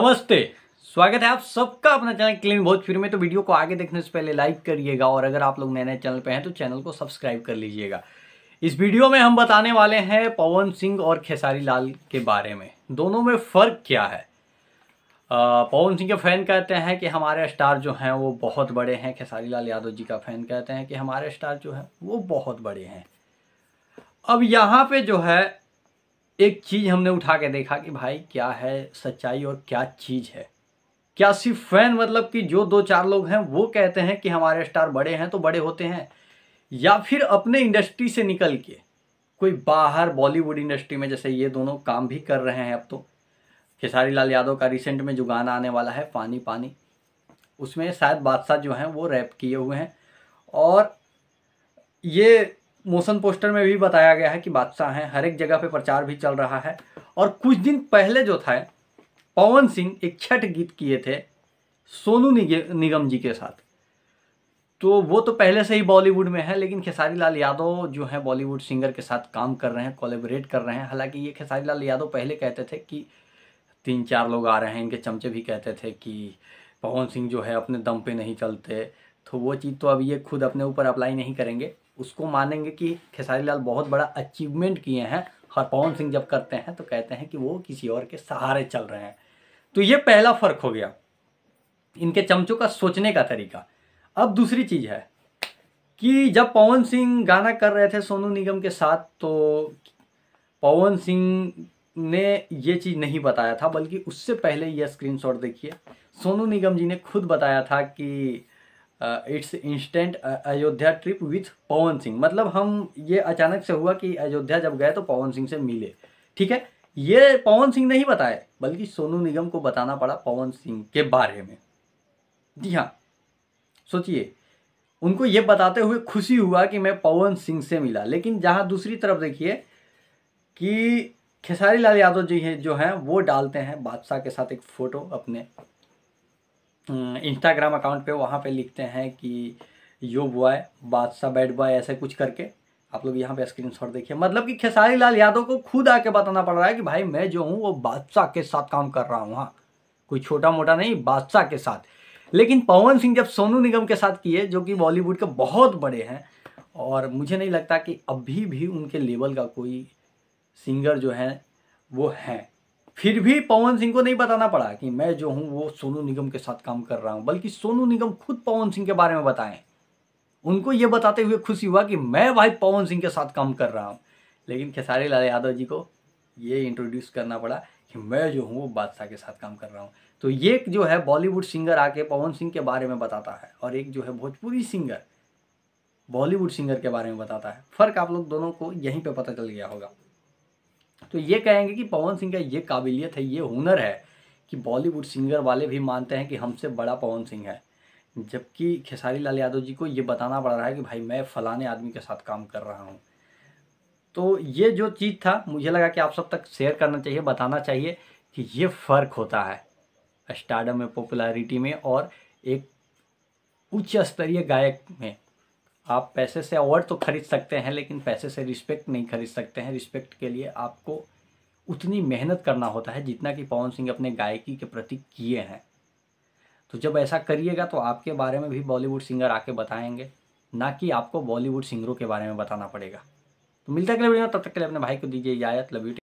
नमस्ते स्वागत है आप सबका अपना चैनल क्लीन बहुत फिर में तो वीडियो को आगे देखने से पहले लाइक करिएगा और अगर आप लोग नए नए चैनल पे हैं तो चैनल को सब्सक्राइब कर लीजिएगा इस वीडियो में हम बताने वाले हैं पवन सिंह और खेसारी लाल के बारे में दोनों में फ़र्क क्या है पवन सिंह के फैन कहते हैं कि हमारे स्टार जो हैं वो बहुत बड़े हैं खेसारी लाल यादव जी का फैन कहते हैं कि हमारे स्टार जो हैं वो बहुत बड़े हैं अब यहाँ पे जो है एक चीज़ हमने उठा के देखा कि भाई क्या है सच्चाई और क्या चीज़ है क्या सिर्फ फैन मतलब कि जो दो चार लोग हैं वो कहते हैं कि हमारे स्टार बड़े हैं तो बड़े होते हैं या फिर अपने इंडस्ट्री से निकल के कोई बाहर बॉलीवुड इंडस्ट्री में जैसे ये दोनों काम भी कर रहे हैं अब तो खेसारी लाल यादव का रिसेंट में जो गाना आने वाला है पानी पानी उसमें शायद बादशाह जो हैं वो रैप किए हुए हैं और ये मोशन पोस्टर में भी बताया गया है कि बादशाह हैं हर एक जगह पे प्रचार भी चल रहा है और कुछ दिन पहले जो था पवन सिंह एक छठ गीत किए थे सोनू निगम जी के साथ तो वो तो पहले से ही बॉलीवुड में है लेकिन खेसारी लाल यादव जो हैं बॉलीवुड सिंगर के साथ काम कर रहे हैं कोलेबरेट कर रहे हैं हालांकि ये खेसारी लाल यादव पहले कहते थे कि तीन चार लोग आ रहे हैं इनके चमचे भी कहते थे कि पवन सिंह जो है अपने दम पे नहीं चलते तो वो चीज़ तो अब ये खुद अपने ऊपर अप्लाई नहीं करेंगे उसको मानेंगे कि खेसारी लाल बहुत बड़ा अचीवमेंट किए हैं हरपवन सिंह जब करते हैं तो कहते हैं कि वो किसी और के सहारे चल रहे हैं तो ये पहला फ़र्क हो गया इनके चमचों का सोचने का तरीका अब दूसरी चीज़ है कि जब पवन सिंह गाना कर रहे थे सोनू निगम के साथ तो पवन सिंह ने ये चीज़ नहीं बताया था बल्कि उससे पहले यह स्क्रीनशॉट देखिए सोनू निगम जी ने खुद बताया था कि it's instant Ayodhya trip with Pawan Singh मतलब हम ये अचानक से हुआ कि अयोध्या जब गए तो पवन सिंह से मिले ठीक है ये पवन सिंह नहीं बताए बल्कि सोनू निगम को बताना पड़ा पवन सिंह के बारे में जी हाँ सोचिए उनको ये बताते हुए खुशी हुआ कि मैं पवन सिंह से मिला लेकिन जहाँ दूसरी तरफ देखिए कि खेसारी लाल यादव जी हैं जो हैं वो डालते हैं बादशाह के साथ एक फ़ोटो अपने इंस्टाग्राम हम्म, अकाउंट पे वहाँ पे लिखते हैं कि yo boy Badshah bad boy ऐसे कुछ करके आप लोग यहाँ पे शॉट देखिए मतलब कि खेसारी लाल यादव को खुद आके बताना पड़ रहा है कि भाई मैं जो हूँ वो बादशाह के साथ काम कर रहा हूँ हाँ कोई छोटा मोटा नहीं बादशाह के साथ लेकिन पवन सिंह जब सोनू निगम के साथ किए जो कि बॉलीवुड के बहुत बड़े हैं और मुझे नहीं लगता कि अभी भी उनके लेवल का कोई सिंगर जो है वो है फिर भी पवन सिंह को नहीं बताना पड़ा कि मैं जो हूँ वो सोनू निगम के साथ काम कर रहा हूँ बल्कि सोनू निगम खुद पवन सिंह के बारे में बताएं उनको ये बताते हुए खुशी हुआ कि मैं भाई पवन सिंह के साथ काम कर रहा हूँ लेकिन खेसारी लाल यादव जी को ये इंट्रोड्यूस करना पड़ा कि मैं जो हूँ वो बादशाह के साथ काम कर रहा हूँ तो ये जो है बॉलीवुड सिंगर आके पवन सिंह के बारे में बताता है और एक जो है भोजपुरी सिंगर बॉलीवुड सिंगर के बारे में बताता है फ़र्क आप लोग दोनों को यहीं पे पता चल गया होगा तो ये कहेंगे कि पवन सिंह का ये काबिलियत है ये हुनर है कि बॉलीवुड सिंगर वाले भी मानते हैं कि हमसे बड़ा पवन सिंह है जबकि खेसारी लाल यादव जी को ये बताना पड़ रहा है कि भाई मैं फलाने आदमी के साथ काम कर रहा हूँ तो ये जो चीज़ था मुझे लगा कि आप सब तक शेयर करना चाहिए बताना चाहिए कि ये फ़र्क होता है स्टार्डम में पॉपुलैरिटी में और एक उच्च स्तरीय गायक में आप पैसे से अवार्ड तो खरीद सकते हैं लेकिन पैसे से रिस्पेक्ट नहीं खरीद सकते हैं रिस्पेक्ट के लिए आपको उतनी मेहनत करना होता है जितना कि पवन सिंह अपने गायकी के प्रति किए हैं तो जब ऐसा करिएगा तो आपके बारे में भी बॉलीवुड सिंगर आके बताएंगे ना कि आपको बॉलीवुड सिंगरों के बारे में बताना पड़ेगा तो मिलता है अगले वीडियो तब तक के लिए अपने भाई को दीजिए इजाजत लव